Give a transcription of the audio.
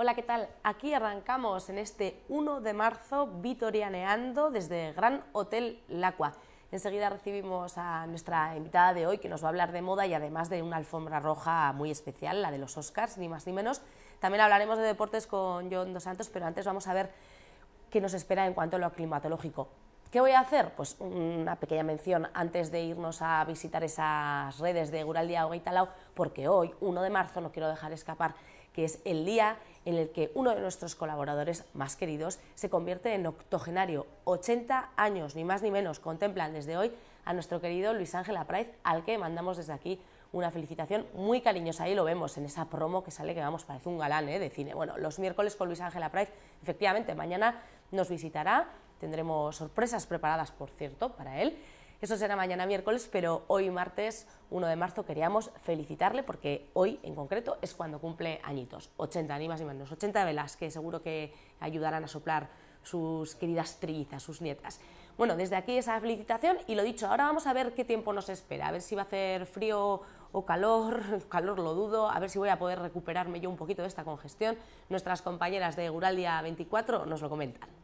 Hola, ¿qué tal? Aquí arrancamos en este 1 de marzo vitorianeando desde Gran Hotel Lacua. Enseguida recibimos a nuestra invitada de hoy que nos va a hablar de moda y además de una alfombra roja muy especial, la de los Oscars, ni más ni menos. También hablaremos de deportes con John Dos Santos, pero antes vamos a ver qué nos espera en cuanto a lo climatológico. ¿Qué voy a hacer? Pues una pequeña mención antes de irnos a visitar esas redes de Guraldia o Gaitalao, porque hoy, 1 de marzo, no quiero dejar escapar que es el día en el que uno de nuestros colaboradores más queridos se convierte en octogenario. 80 años, ni más ni menos, contemplan desde hoy a nuestro querido Luis Ángel Apraiz, al que mandamos desde aquí una felicitación muy cariñosa. Ahí lo vemos en esa promo que sale, que vamos, parece un galán ¿eh? de cine. Bueno, los miércoles con Luis Ángel Apraiz, efectivamente, mañana nos visitará, tendremos sorpresas preparadas, por cierto, para él. Eso será mañana miércoles, pero hoy martes 1 de marzo queríamos felicitarle porque hoy en concreto es cuando cumple añitos, 80 ni y menos, 80 velas que seguro que ayudarán a soplar sus queridas trillizas, sus nietas. Bueno, desde aquí esa felicitación y lo dicho, ahora vamos a ver qué tiempo nos espera, a ver si va a hacer frío o calor, calor lo dudo, a ver si voy a poder recuperarme yo un poquito de esta congestión. Nuestras compañeras de Guraldia 24 nos lo comentan.